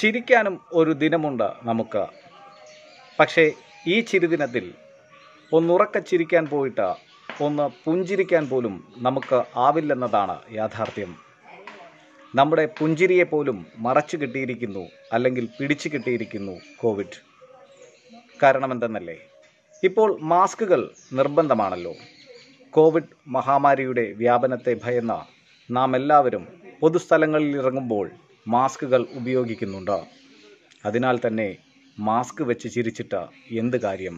ചിരിക്കാനും ഒരു ദിനമുണ്ട് നമുക്ക് പക്ഷേ ഈ ചിരിദിനത്തിൽ ഒന്നുറക്ക ചിരിക്കാൻ പോയിട്ട് ഒന്ന് പുഞ്ചിരിക്കാൻ പോലും നമുക്ക് ആവില്ലെന്നതാണ് യാഥാർത്ഥ്യം നമ്മുടെ പുഞ്ചിരിയെ പോലും മറച്ചു കിട്ടിയിരിക്കുന്നു അല്ലെങ്കിൽ പിടിച്ചു കിട്ടിയിരിക്കുന്നു കോവിഡ് കാരണം ഇപ്പോൾ മാസ്കുകൾ നിർബന്ധമാണല്ലോ കോവിഡ് മഹാമാരിയുടെ വ്യാപനത്തെ ഭയന്ന നാം എല്ലാവരും പൊതുസ്ഥലങ്ങളിൽ ഇറങ്ങുമ്പോൾ മാസ്കുകൾ ഉപയോഗിക്കുന്നുണ്ട് അതിനാൽ തന്നെ മാസ്ക് വെച്ച് ചിരിച്ചിട്ട് എന്ത് കാര്യം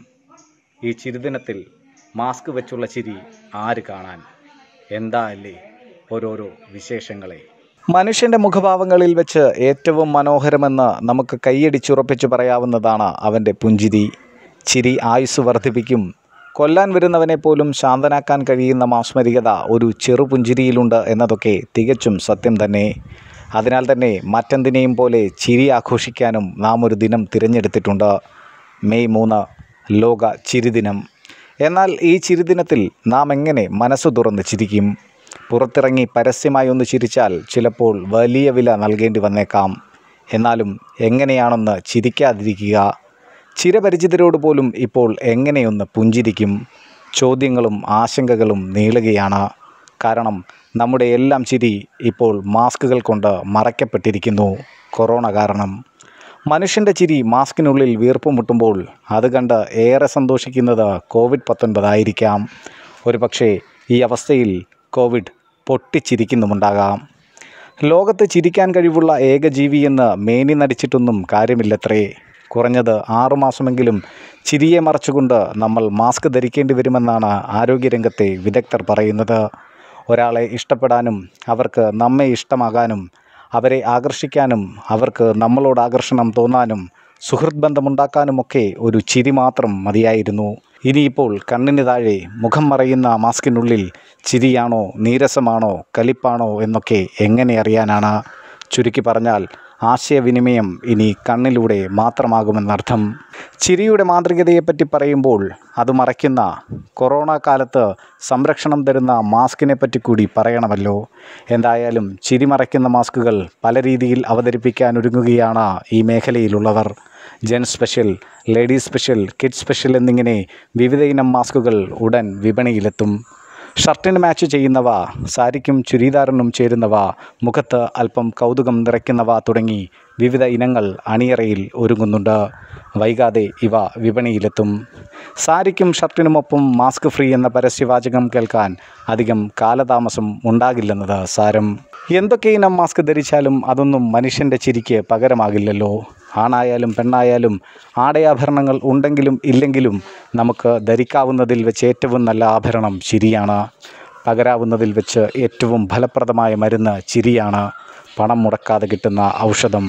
ഈ ചിരിദിനത്തിൽ മാസ്ക് വെച്ചുള്ള ചിരി ആര് കാണാൻ എന്താ അല്ലേ ഓരോരോ വിശേഷങ്ങളെ മനുഷ്യൻ്റെ മുഖഭാവങ്ങളിൽ വെച്ച് ഏറ്റവും മനോഹരമെന്ന് നമുക്ക് കൈയടിച്ചുറപ്പിച്ച് പറയാവുന്നതാണ് അവൻ്റെ പുഞ്ചിരി ചിരി ആയുസ് വർദ്ധിപ്പിക്കും കൊല്ലാൻ വരുന്നവനെ പോലും ശാന്തനാക്കാൻ കഴിയുന്ന മാസ്മരികത ഒരു ചെറുപുഞ്ചിരിയിലുണ്ട് എന്നതൊക്കെ തികച്ചും സത്യം തന്നെ അതിനാൽ തന്നെ മറ്റെന്തിനേയും പോലെ ചിരി ആഘോഷിക്കാനും നാം ഒരു ദിനം തിരഞ്ഞെടുത്തിട്ടുണ്ട് മെയ് മൂന്ന് ലോക ചിരിദിനം എന്നാൽ ഈ ചിരിദിനത്തിൽ നാം എങ്ങനെ മനസ്സ് തുറന്ന് ചിരിക്കും പുറത്തിറങ്ങി പരസ്യമായി ഒന്ന് ചിരിച്ചാൽ ചിലപ്പോൾ വലിയ വില നൽകേണ്ടി വന്നേക്കാം എന്നാലും എങ്ങനെയാണെന്ന് ചിരിക്കാതിരിക്കുക ചിരപരിചിതരോട് പോലും ഇപ്പോൾ എങ്ങനെയൊന്ന് പുഞ്ചിരിക്കും ചോദ്യങ്ങളും ആശങ്കകളും നീളുകയാണ് കാരണം നമ്മുടെ എല്ലാം ചിരി ഇപ്പോൾ മാസ്കുകൾ കൊണ്ട് മറയ്ക്കപ്പെട്ടിരിക്കുന്നു കൊറോണ കാരണം മനുഷ്യൻ്റെ ചിരി മാസ്കിനുള്ളിൽ വീർപ്പ് മുട്ടുമ്പോൾ അത് കണ്ട് ഏറെ സന്തോഷിക്കുന്നത് കോവിഡ് പത്തൊൻപതായിരിക്കാം പക്ഷേ ഈ അവസ്ഥയിൽ കോവിഡ് പൊട്ടിച്ചിരിക്കുന്നുമുണ്ടാകാം ലോകത്ത് ചിരിക്കാൻ കഴിവുള്ള ഏക ജീവി എന്ന് മേനി നടിച്ചിട്ടൊന്നും കാര്യമില്ലത്രേ കുറഞ്ഞത് ആറുമാസമെങ്കിലും ചിരിയെ മറച്ചുകൊണ്ട് നമ്മൾ മാസ്ക് ധരിക്കേണ്ടി വരുമെന്നാണ് ആരോഗ്യരംഗത്തെ വിദഗ്ധർ പറയുന്നത് ഒരാളെ ഇഷ്ടപ്പെടാനും അവർക്ക് നമ്മെ ഇഷ്ടമാകാനും അവരെ ആകർഷിക്കാനും അവർക്ക് നമ്മളോട് ആകർഷണം തോന്നാനും സുഹൃത്ത് ബന്ധമുണ്ടാക്കാനുമൊക്കെ ഒരു ചിരി മാത്രം മതിയായിരുന്നു ഇനിയിപ്പോൾ കണ്ണിന് താഴെ മുഖം മറയുന്ന മാസ്കിനുള്ളിൽ ചിരിയാണോ നീരസമാണോ കലിപ്പാണോ എന്നൊക്കെ എങ്ങനെ അറിയാനാണ് ചുരുക്കി പറഞ്ഞാൽ ആശയവിനിമയം ഇനി കണ്ണിലൂടെ മാത്രമാകുമെന്നർത്ഥം ചിരിയുടെ മാന്ത്രികതയെപ്പറ്റി പറയുമ്പോൾ അത് മറയ്ക്കുന്ന കൊറോണ കാലത്ത് സംരക്ഷണം തരുന്ന മാസ്കിനെ പറ്റി കൂടി പറയണമല്ലോ എന്തായാലും ചിരി മറയ്ക്കുന്ന മാസ്കുകൾ പല രീതിയിൽ അവതരിപ്പിക്കാൻ ഒരുങ്ങുകയാണ് ഈ മേഖലയിലുള്ളവർ gents special ladies special kid special എന്നിങ്ങനെ വിവിധ ഇനം മാസ്കുകൾ ഉടൻ വിപണിയിലെത്തും ഷർട്ടിന് മാച്ച് ചെയ്യുന്നവ സാരിക്കും ചുരിദാറിനും ചേരുന്നവ മുഖത്ത് അല്പം കൗതുകം നിറയ്ക്കുന്നവ തുടങ്ങി വിവിധ ഇനങ്ങൾ അണിയറയിൽ ഒരുങ്ങുന്നുണ്ട് വൈകാതെ ഇവ വിപണിയിലെത്തും സാരിക്കും ഷർട്ടിനുമൊപ്പം മാസ്ക് ഫ്രീ എന്ന പരസ്യവാചകം കേൾക്കാൻ അധികം കാലതാമസം ഉണ്ടാകില്ലെന്നത് സാരം എന്തൊക്കെ ഇനം മാസ്ക് ധരിച്ചാലും അതൊന്നും മനുഷ്യൻ്റെ ചിരിക്ക് പകരമാകില്ലല്ലോ ആണായാലും പെണ്ണായാലും ആടയാഭരണങ്ങൾ ഉണ്ടെങ്കിലും ഇല്ലെങ്കിലും നമുക്ക് ധരിക്കാവുന്നതിൽ വെച്ച് ഏറ്റവും നല്ല ആഭരണം ചിരിയാണ് പകരാവുന്നതിൽ വെച്ച് ഏറ്റവും ഫലപ്രദമായ മരുന്ന് ചിരിയാണ് പണം മുടക്കാതെ കിട്ടുന്ന ഔഷധം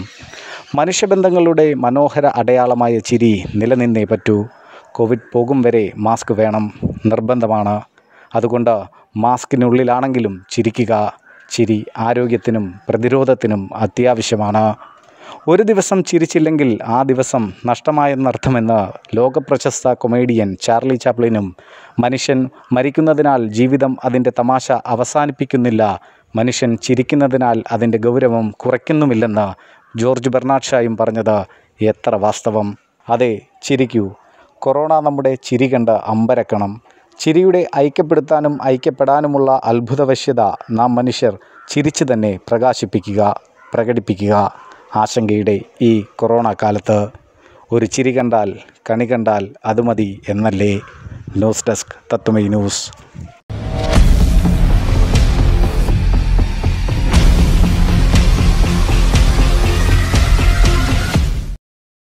മനുഷ്യബന്ധങ്ങളുടെ മനോഹര അടയാളമായ ചിരി നിലനിന്നേ പറ്റൂ കോവിഡ് പോകും വരെ മാസ്ക് വേണം നിർബന്ധമാണ് അതുകൊണ്ട് മാസ്കിനുള്ളിലാണെങ്കിലും ചിരിക്കുക ചിരി ആരോഗ്യത്തിനും പ്രതിരോധത്തിനും അത്യാവശ്യമാണ് ഒരു ദിവസം ചിരിച്ചില്ലെങ്കിൽ ആ ദിവസം നഷ്ടമായെന്നർത്ഥമെന്ന് ലോകപ്രശസ്ത കൊമേഡിയൻ ചാർലി ചാപ്ലിനും മനുഷ്യൻ മരിക്കുന്നതിനാൽ ജീവിതം അതിൻ്റെ തമാശ അവസാനിപ്പിക്കുന്നില്ല മനുഷ്യൻ ചിരിക്കുന്നതിനാൽ അതിൻ്റെ ഗൗരവം കുറയ്ക്കുന്നുമില്ലെന്ന് ജോർജ് ബെർണാഡ്ഷായും പറഞ്ഞത് എത്ര വാസ്തവം അതെ ചിരിക്കൂ കൊറോണ നമ്മുടെ ചിരി കണ്ട് അമ്പരക്കണം ചിരിയുടെ ഐക്യപ്പെടുത്താനും ഐക്യപ്പെടാനുമുള്ള അത്ഭുതവശ്യത നാം മനുഷ്യർ ചിരിച്ചു തന്നെ പ്രകാശിപ്പിക്കുക പ്രകടിപ്പിക്കുക ആശങ്കയുടെ ഈ കൊറോണ കാലത്ത് ഒരു ചിരി കണ്ടാൽ കണി കണ്ടാൽ അത് മതി എന്നല്ലേ ന്യൂസ് ഡെസ്ക് തത്വമൈ ന്യൂസ്